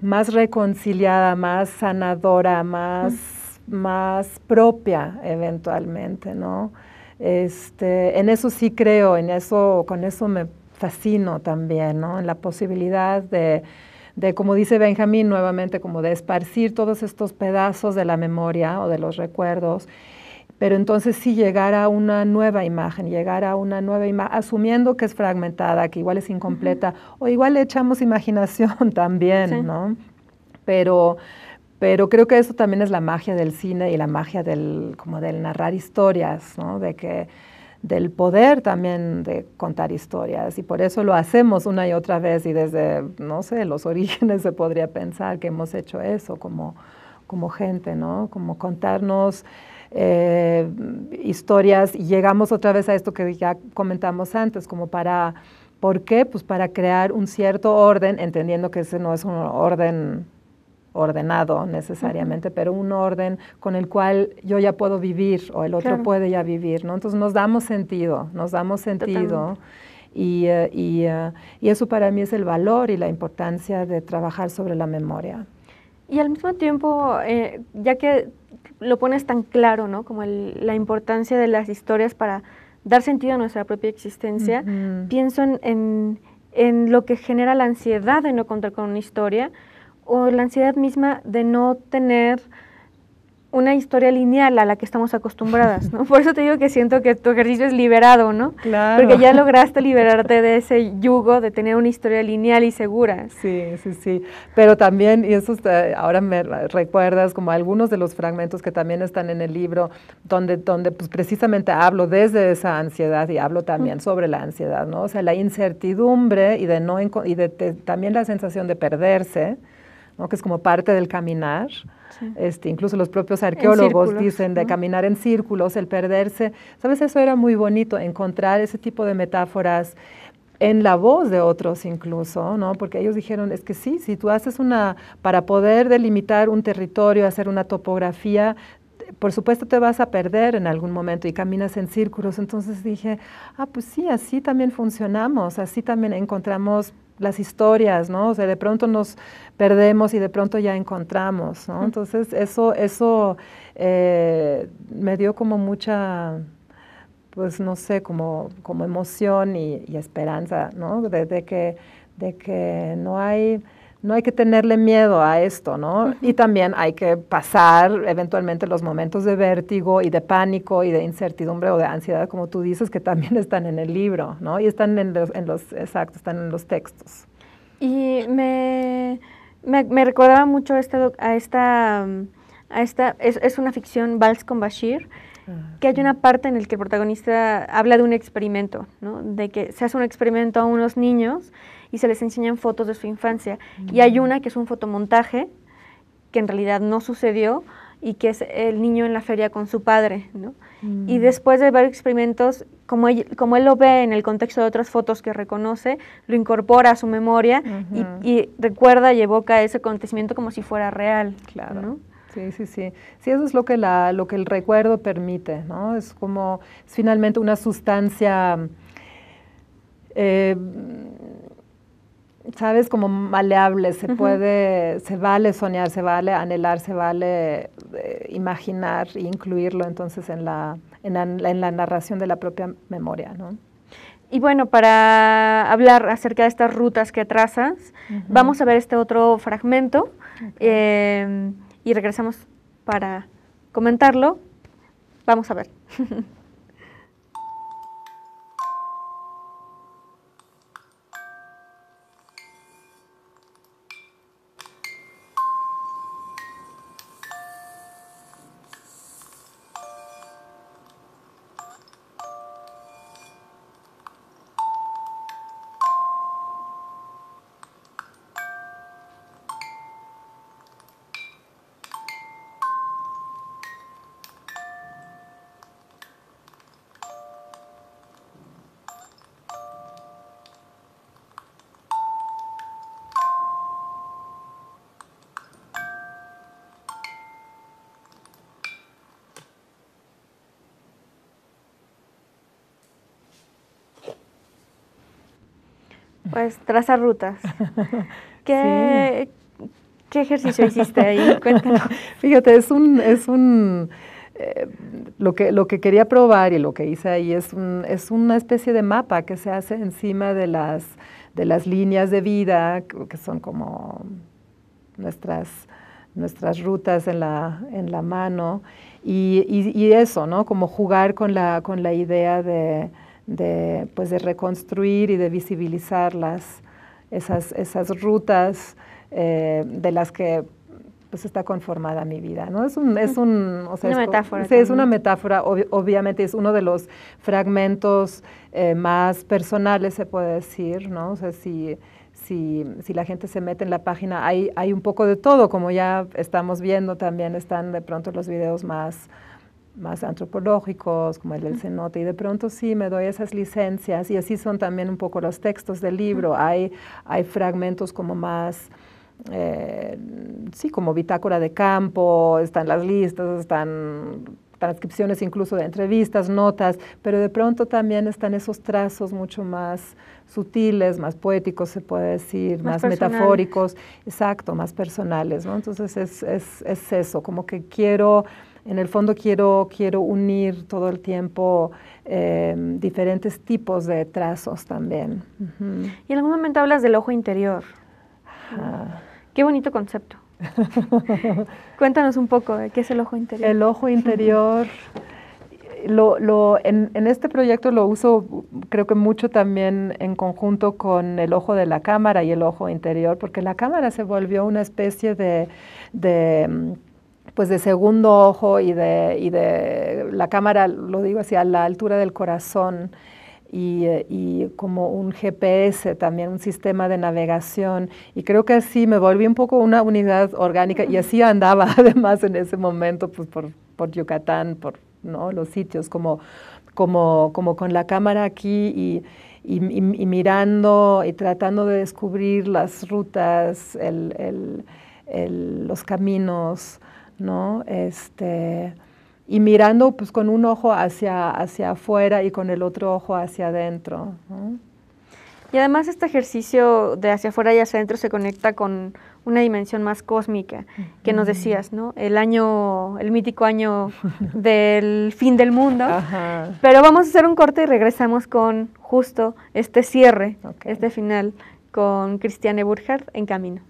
más reconciliada, más sanadora, más, más propia eventualmente, este, en eso sí creo, en eso, con eso me fascino también, En la posibilidad de, de, como dice Benjamín nuevamente, como de esparcir todos estos pedazos de la memoria o de los recuerdos pero entonces sí llegar a una nueva imagen, llegar a una nueva imagen, asumiendo que es fragmentada, que igual es incompleta, o igual echamos imaginación también, ¿no? Pero, pero creo que eso también es la magia del cine y la magia del, como del narrar historias, ¿no? De que, del poder también de contar historias y por eso lo hacemos una y otra vez y desde, no sé, los orígenes se podría pensar que hemos hecho eso como, como gente, ¿no? Como contarnos eh, historias y llegamos otra vez a esto que ya comentamos antes, como para, ¿por qué? Pues para crear un cierto orden, entendiendo que ese no es un orden ordenado necesariamente, pero un orden con el cual yo ya puedo vivir o el otro puede ya vivir, ¿no? Entonces nos damos sentido, nos damos sentido. Eh, eh, y eso para mí es el valor y la importancia de trabajar sobre la memoria. Y al mismo tiempo, eh, ya que lo pones tan claro, ¿no? Como la importancia de las historias para dar sentido a nuestra propia existencia, pienso en, en, lo que genera la ansiedad de no contar con una historia o la ansiedad misma de no tener una historia lineal a la que estamos acostumbradas, ¿no? Por eso te digo que siento que tu ejercicio es liberado, ¿no? Claro. Porque ya lograste liberarte de ese yugo de tener una historia lineal y segura. Sí, sí, sí. Pero también, y eso ahora me recuerdas como algunos de los fragmentos que también están en el libro, donde, donde pues, precisamente hablo desde esa ansiedad y hablo también sobre la ansiedad, ¿no? O sea, la incertidumbre y, de no, y también la sensación de perderse, ¿no? Que es como parte del caminar. Este, incluso los propios arqueólogos dicen de caminar en círculos, el perderse. ¿Sabes? Eso era muy bonito, encontrar ese tipo de metáforas en la voz de otros incluso, ¿no? Porque ellos dijeron, es que sí, si tú haces una, para poder delimitar un territorio, hacer una topografía, por supuesto te vas a perder en algún momento y caminas en círculos. Entonces dije, ah, pues sí, así también funcionamos, así también encontramos las historias, ¿no? O sea, de pronto nos perdemos y de pronto ya encontramos, ¿no? Entonces, eso, eso eh, me dio como mucha, pues no sé, como, emoción y, esperanza, ¿no? que, de que no hay no hay que tenerle miedo a esto, ¿no? Y también hay que pasar eventualmente los momentos de vértigo y de pánico y de incertidumbre o de ansiedad, como tú dices, que también están en el libro, ¿no? Y están en los, exacto, están en los textos. Y me, recordaba mucho a esta, mm, a esta es, es, una ficción, Vals con Bashir, que hay una parte en la que el protagonista habla de un experimento, de que se hace un experimento a unos niños y se les enseñan fotos de su infancia. Y hay mm. una que es un fotomontaje que en realidad no sucedió y que es el niño en la feria con su padre. Y mm. después de varios experimentos, como él, lo ve en el contexto de otras fotos que reconoce, lo incorpora a su memoria y, recuerda y evoca ese acontecimiento como si fuera real. Claro. Sí, sí, sí. Sí, eso es lo que, la, lo que el recuerdo permite, ¿no? Es como, es finalmente una sustancia, eh, ¿sabes? Como maleable, se puede, se vale soñar, se vale anhelar, se vale eh, imaginar e incluirlo entonces en la, en, la, narración de la propia memoria, ¿no? Y bueno, para hablar acerca de estas rutas que trazas, vamos a ver este otro fragmento. Eh, y regresamos para comentarlo. Vamos a ver. Pues trazar rutas. ¿Qué, ejercicio hiciste ahí? Fíjate, es un... Es un eh, lo, que, lo que quería probar y lo que hice ahí es, un, es una especie de mapa que se hace encima de las, de las líneas de vida, que son como nuestras, nuestras rutas en la, en la mano. Y, y eso, ¿no? Como jugar con la, con la idea de, de, pues, de reconstruir y de las esas, esas rutas eh, de las que pues está conformada mi vida, Es una metáfora. una metáfora, obviamente es uno de los fragmentos eh, más personales, se puede decir, O sea, si, la gente se mete en la página, hay, hay un poco de todo, como ya estamos viendo también, están de pronto los videos más, más antropológicos, como el del cenote, y de pronto sí me doy esas licencias, y así son también un poco los textos del libro, hay, hay fragmentos como más... Eh, sí, como bitácora de campo, están las listas, están transcripciones incluso de entrevistas, notas, pero de pronto también están esos trazos mucho más sutiles, más poéticos, se puede decir, más, metafóricos, exacto, más personales, ¿no? Entonces es, es eso, como que quiero en el fondo quiero, quiero unir todo el tiempo em, diferentes tipos de trazos también. Y en algún momento hablas del ojo interior. Ah. Qué bonito concepto. Cuéntanos un poco qué es el ojo interior. El ojo interior, lo, en, este proyecto lo uso creo que mucho también en conjunto con el ojo de la cámara y el ojo interior, porque la cámara se volvió una especie de pues de segundo ojo y de, la cámara, lo digo así, a la altura del corazón y, eh, como un GPS, también un sistema de navegación. Y creo que así me volví un poco una unidad orgánica y así andaba además en ese momento pues, por, Yucatán, por los sitios, como, con la cámara aquí y... mirando y tratando de descubrir las rutas, los caminos, ¿no? Este, y mirando pues con un ojo hacia, hacia afuera y con el otro ojo hacia adentro. Y además este ejercicio de hacia afuera y hacia adentro se conecta con una dimensión más cósmica que nos decías, ¿no? El año, el mítico año del fin del mundo. Pero vamos a hacer un corte y regresamos con justo este cierre, este final con Cristiane Burkhardt en camino.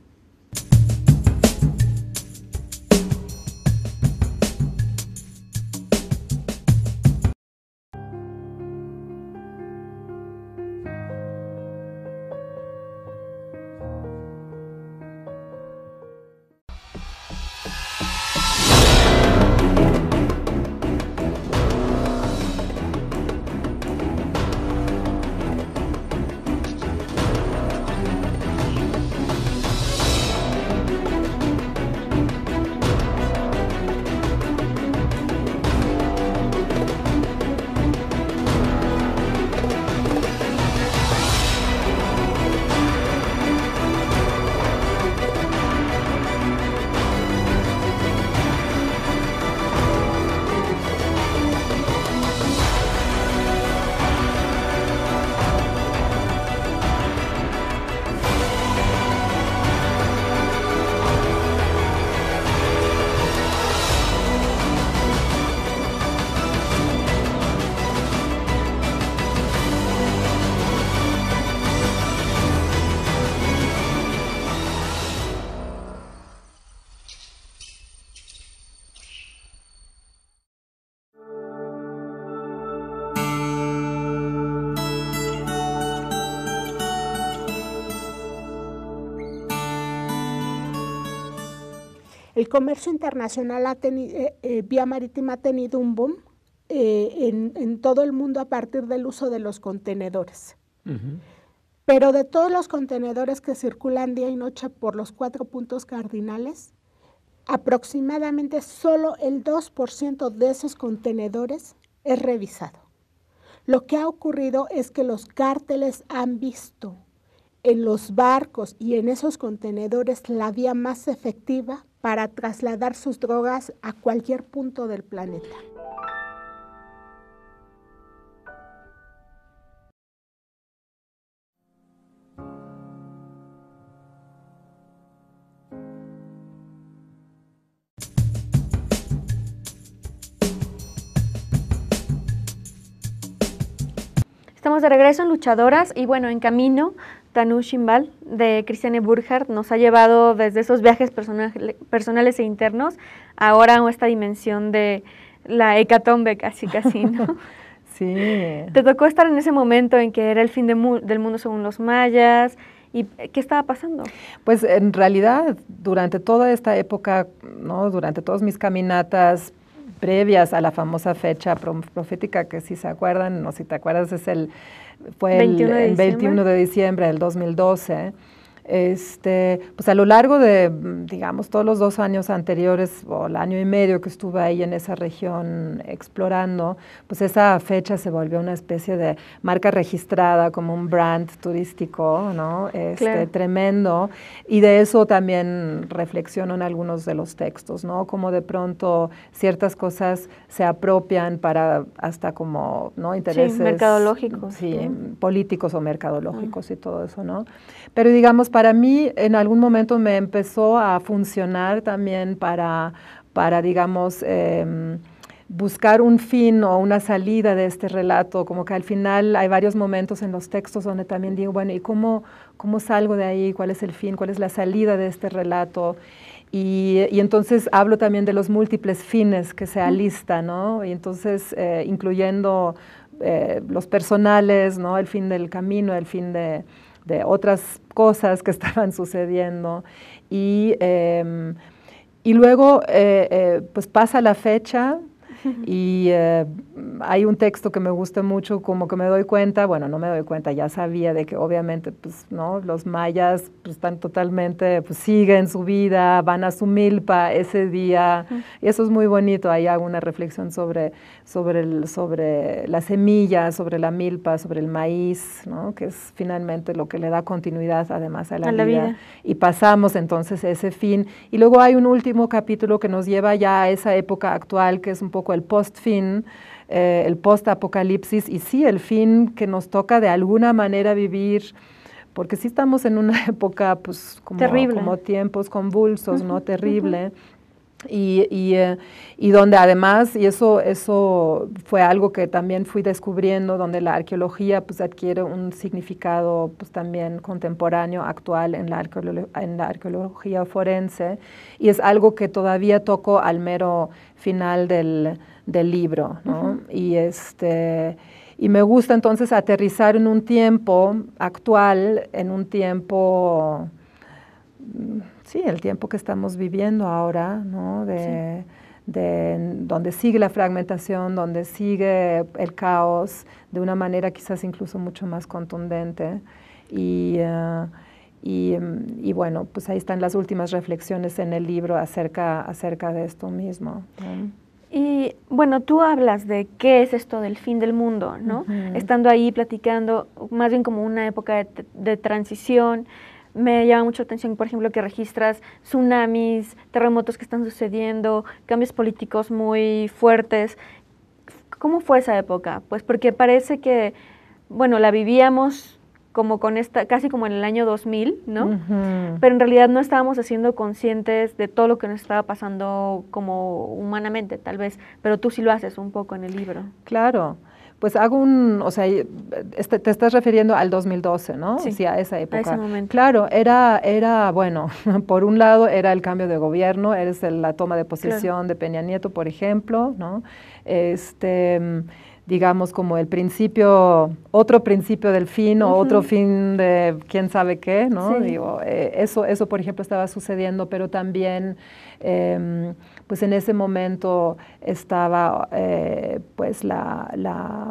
comercio internacional eh, eh, vía marítima ha tenido un boom eh, en, todo el mundo a partir del uso de los contenedores. Pero de todos los contenedores que circulan día y noche por los cuatro puntos cardinales, aproximadamente solo el 2% de esos contenedores es revisado. Lo que ha ocurrido es que los cárteles han visto en los barcos y en esos contenedores la vía más efectiva para trasladar sus drogas a cualquier punto del planeta. Estamos de regreso en Luchadoras y bueno, en camino Tanu Shimbal de Christiane Burkhardt nos ha llevado desde esos viajes personales e internos ahora a esta dimensión de la hecatombe casi casi, ¿no? sí. ¿Te tocó estar en ese momento en que era el fin del mundo según los mayas? ¿Y qué estaba pasando? Pues en realidad durante toda esta época, ¿no? durante todas mis caminatas, previas a la famosa fecha profética que si se acuerdan, o si te acuerdas, es el, fue el 21 de diciembre del 2012. Este, pues a lo largo de, digamos, todos los dos años anteriores o el año y medio que estuve ahí en esa región explorando, pues esa fecha se volvió una especie de marca registrada, como un brand turístico, ¿no? Este, Tremendo. Y de eso también reflexiono en algunos de los textos, ¿no? Como de pronto ciertas cosas se apropian para hasta como, ¿no? Intereses. mercadológicos. Sí, políticos o mercadológicos y todo eso, ¿no? Pero digamos, para mí en algún momento me empezó a funcionar también para, para digamos, em, buscar un fin o una salida de este relato, como que al final hay varios momentos en los textos donde también digo, bueno, ¿y cómo, cómo salgo de ahí? ¿Cuál es el fin? ¿Cuál es la salida de este relato? Y, entonces hablo también de los múltiples fines que se alista ¿no? Y entonces eh, incluyendo eh, los personales, ¿no? El fin del camino, el fin de, de otras cosas que estaban sucediendo. Y, em, luego, eh, eh, pues pasa la fecha, Y eh, hay un texto que me gusta mucho, como que me doy cuenta, bueno, no me doy cuenta, ya sabía de que obviamente, pues, ¿no? Los mayas pues, están totalmente, pues siguen su vida, van a su milpa ese día. Y eso es muy bonito, ahí hago una reflexión sobre, sobre, el, sobre la semilla, sobre la milpa, sobre el maíz, ¿no? Que es finalmente lo que le da continuidad además a la, vida. Y pasamos entonces ese fin. Y luego hay un último capítulo que nos lleva ya a esa época actual, que es un poco el post-fin, eh, el post-apocalipsis y sí el fin que nos toca de alguna manera vivir, porque sí estamos en una época, pues, como, tiempos convulsos, ¿no? Terrible. Y, eh, y, donde además, y eso, eso fue algo que también fui descubriendo, donde la arqueología pues, adquiere un significado pues, también contemporáneo, actual en la, en la arqueología forense, y es algo que todavía toco al mero final del, del libro. ¿no? y, este, y me gusta entonces aterrizar en un tiempo actual, en un tiempo sí, el tiempo que estamos viviendo ahora, ¿no? De, donde sigue la fragmentación, donde sigue el caos, de una manera quizás incluso mucho más contundente. Y, eh, y, mm, y, bueno, pues ahí están las últimas reflexiones en el libro acerca, acerca de esto mismo. Y bueno, tú hablas de qué es esto del fin del mundo, ¿no? Estando ahí platicando, más bien como una época de transición, me llama mucho atención, por ejemplo, que registras tsunamis, terremotos que están sucediendo, cambios políticos muy fuertes. ¿Cómo fue esa época? Pues porque parece que, bueno, la vivíamos como con esta, casi como en el año 2000, ¿no? Pero en realidad no estábamos haciendo conscientes de todo lo que nos estaba pasando como humanamente, tal vez, pero tú sí lo haces un poco en el libro. Claro pues hago un, o sea, este, te estás refiriendo al 2012, ¿no? Sí, sí a esa época. A ese momento. Claro, era, era, bueno, por un lado era el cambio de gobierno, eres la toma de posesión de Peña Nieto, por ejemplo, ¿no? Este digamos, como el principio, otro principio del fin o otro fin de quién sabe qué, ¿no? Sí. Digo, eh, eso, eso, por ejemplo, estaba sucediendo, pero también em, pues en ese momento estaba eh, pues la,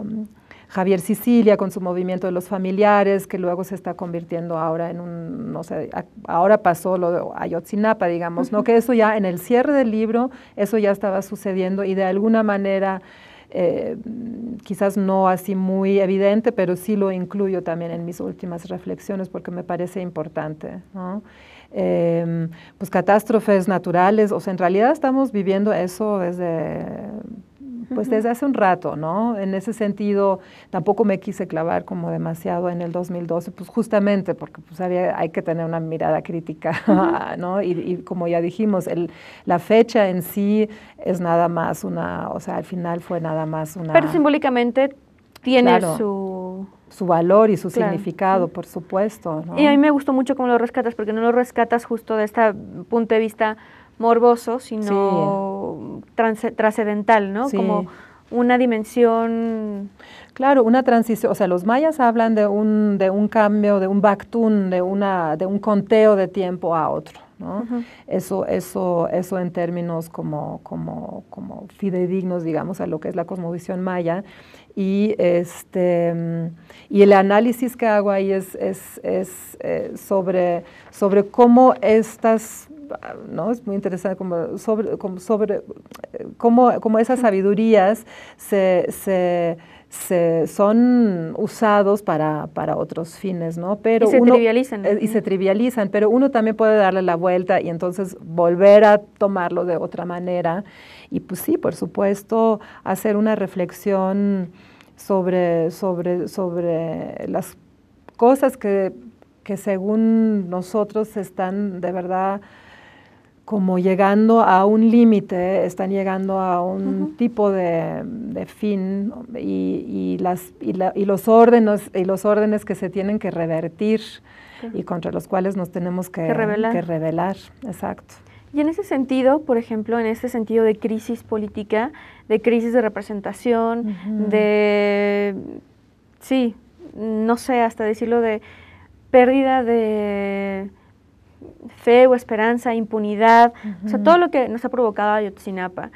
mm, Javier Sicilia con su movimiento de los familiares, que luego se está convirtiendo ahora en un, no sé, ahora pasó lo de Ayotzinapa, digamos, ¿no? Que eso ya en el cierre del libro, eso ya estaba sucediendo y de alguna manera, eh, mm, quizás no así muy evidente, pero sí lo incluyo también en mis últimas reflexiones porque me parece importante, ¿no? eh, pues, catástrofes naturales. O sea, en realidad estamos viviendo eso desde pues desde hace un rato, ¿no? En ese sentido, tampoco me quise clavar como demasiado en el 2012, pues justamente porque pues había, hay que tener una mirada crítica, ¿no? Y, como ya dijimos, el, la fecha en sí es nada más una, o sea, al final fue nada más una... Pero simbólicamente tiene su su valor y su significado, por supuesto. Y a mí me gustó mucho cómo lo rescatas, porque no lo rescatas justo de este punto de vista morboso, sino trascendental, ¿no? Como una dimensión... Claro, una transición, o sea, los mayas hablan de un, de un cambio, de un baktun, de, una, de un conteo de tiempo a otro. eso, eso, eso en términos como, como, como fidedignos, digamos, a lo que es la cosmovisión maya. Y, este, y el análisis que hago ahí es, es, es eh, sobre, sobre cómo estas ¿no? Es muy interesante como sobre, como sobre eh, cómo, cómo esas sabidurías se, se, son usados para, otros fines, ¿no? Pero y se trivializan. Eh, y se trivializan, pero uno también puede darle la vuelta y entonces volver a tomarlo de otra manera. Y pues sí, por supuesto, hacer una reflexión sobre, sobre, sobre las cosas que según nosotros están de verdad como llegando a un límite, están llegando a un tipo de, fin y, y, las, y, la, y, los órdenes, y los órdenes que se tienen que revertir y contra los cuales nos tenemos que, revelar. Exacto. Y en ese sentido, por ejemplo, en este sentido de crisis política, de crisis de representación, de, sí, no sé, hasta decirlo de pérdida de fe o esperanza, impunidad, o sea, todo lo que nos ha provocado Ayotzinapa.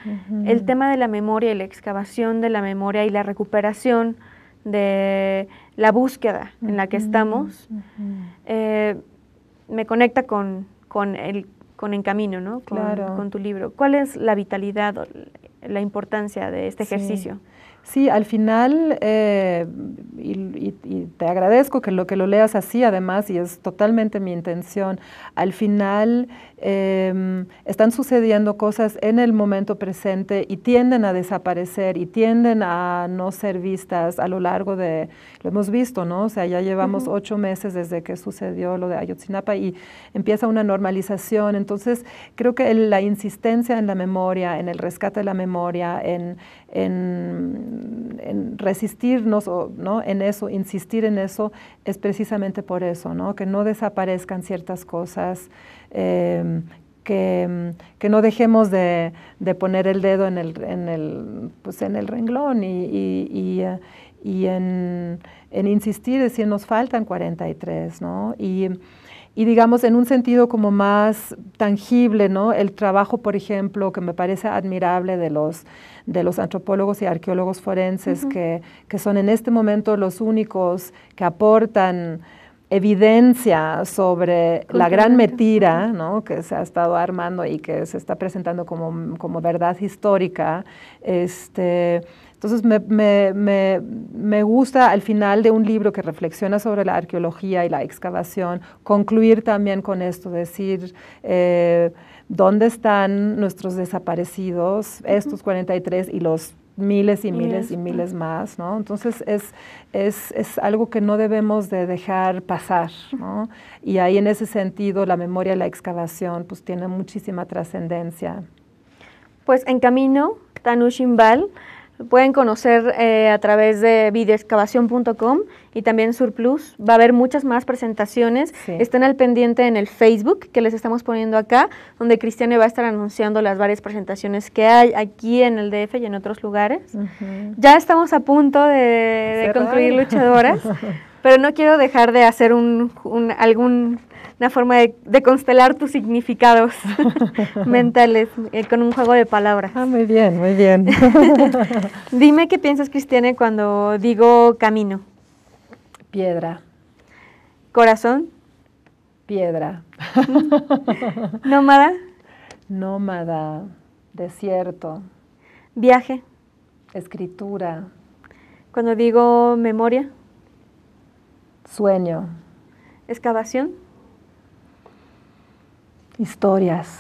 El tema de la memoria y la excavación de la memoria y la recuperación de la búsqueda en la que estamos, eh, me conecta con, con, el, con En Camino, ¿no? Con, tu libro. ¿Cuál es la vitalidad o la importancia de este ejercicio? Sí, al final, eh, y, y, te agradezco que lo, que lo leas así además, y es totalmente mi intención, al final em, están sucediendo cosas en el momento presente y tienden a desaparecer y tienden a no ser vistas a lo largo de, lo hemos visto, ¿no? O sea, ya llevamos ocho meses desde que sucedió lo de Ayotzinapa y empieza una normalización. Entonces, creo que la insistencia en la memoria, en el rescate de la memoria, en, en resistirnos, ¿no? En eso, insistir en eso, es precisamente por eso, ¿no? Que no desaparezcan ciertas cosas Em, que, no dejemos de, poner el dedo en el, en el, pues, renglón y, y, en, insistir, decir, nos faltan 43, ¿no? Y, digamos en un sentido como más tangible, ¿no? El trabajo, por ejemplo, que me parece admirable de los, de los antropólogos y arqueólogos forenses, que, que, son en este momento los únicos que aportan evidencia sobre la gran mentira que se ha estado armando y que se está presentando como, verdad histórica. Este, entonces me, gusta al final de un libro que reflexiona sobre la arqueología y la excavación, concluir también con esto, decir... Eh, dónde están nuestros desaparecidos, estos 43 y los miles y miles, y miles más, ¿no? Entonces es, es, algo que no debemos de dejar pasar, ¿no? Y ahí en ese sentido la memoria y la excavación pues tiene muchísima trascendencia. Pues en camino, Tanushimbal pueden conocer eh, a través de videoexcavación.com y también Surplus. Va a haber muchas más presentaciones. Estén al pendiente en el Facebook que les estamos poniendo acá, donde Cristiane va a estar anunciando las varias presentaciones que hay aquí en el DF y en otros lugares. Ya estamos a punto de, de concluir luchadoras, pero no quiero dejar de hacer un algún una forma de, constelar tus significados mentales eh, con un juego de palabras. Ah, muy bien, muy bien. Dime qué piensas, Cristiane, cuando digo camino. Piedra. Corazón. Piedra. Nómada. Nómada. Desierto. Viaje. Escritura. Cuando digo memoria. Sueño. Excavación historias.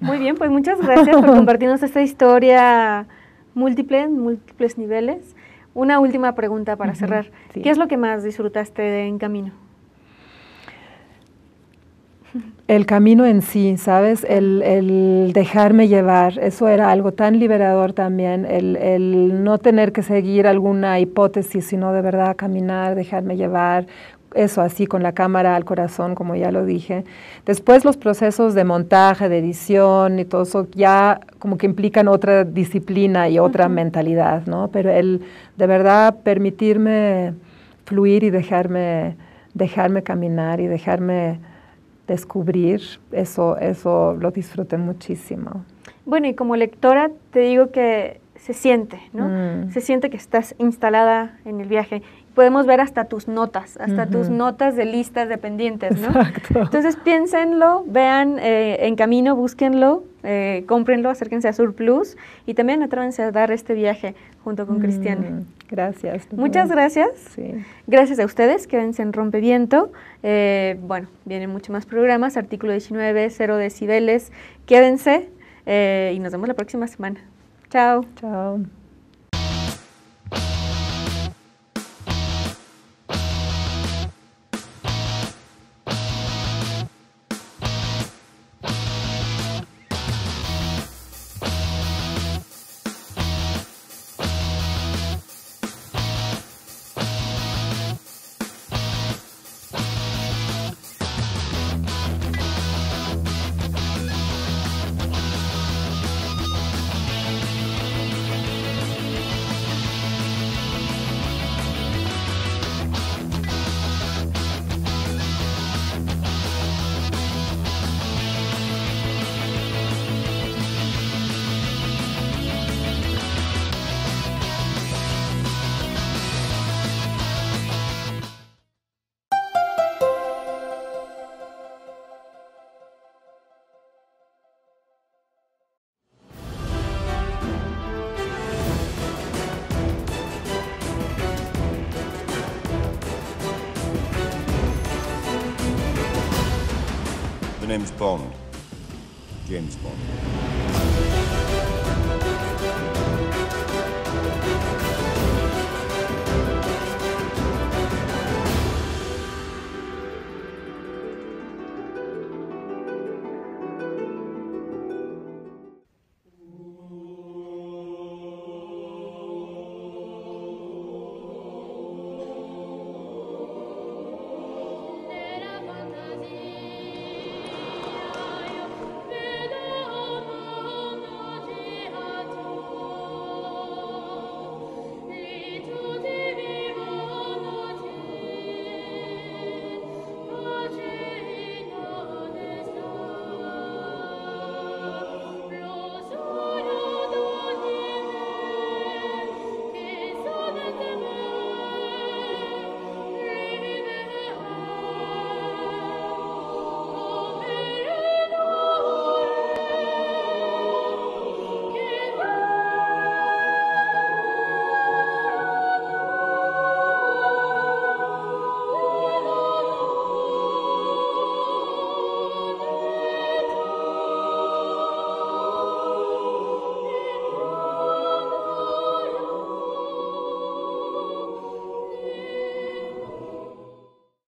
Muy bien, pues muchas gracias por compartirnos esta historia múltiple, en múltiples niveles. Una última pregunta para cerrar. ¿Qué es lo que más disfrutaste en camino? El camino en sí, ¿sabes? El, el, dejarme llevar, eso era algo tan liberador también, el, el, no tener que seguir alguna hipótesis, sino de verdad caminar, dejarme llevar, eso así, con la cámara al corazón, como ya lo dije. Después los procesos de montaje, de edición y todo eso ya como que implican otra disciplina y otra mentalidad, ¿no? Pero el de verdad permitirme fluir y dejarme, dejarme caminar y dejarme descubrir, eso, eso lo disfruté muchísimo. Bueno, y como lectora te digo que se siente, ¿no? Mm. Se siente que estás instalada en el viaje podemos ver hasta tus notas, hasta tus notas de listas de pendientes, ¿no? Exacto. Entonces piénsenlo, vean eh, en camino, búsquenlo, eh, cómprenlo, acérquense a Sur Plus y también atrévanse a dar este viaje junto con Cristian. Mm, gracias. Muchas gracias. Gracias a ustedes, quédense en Rompeviento. Eh, bueno, vienen muchos más programas, artículo 19, cero decibeles, quédense y nos vemos la próxima semana. Chao. Chao. Bond. James Bond.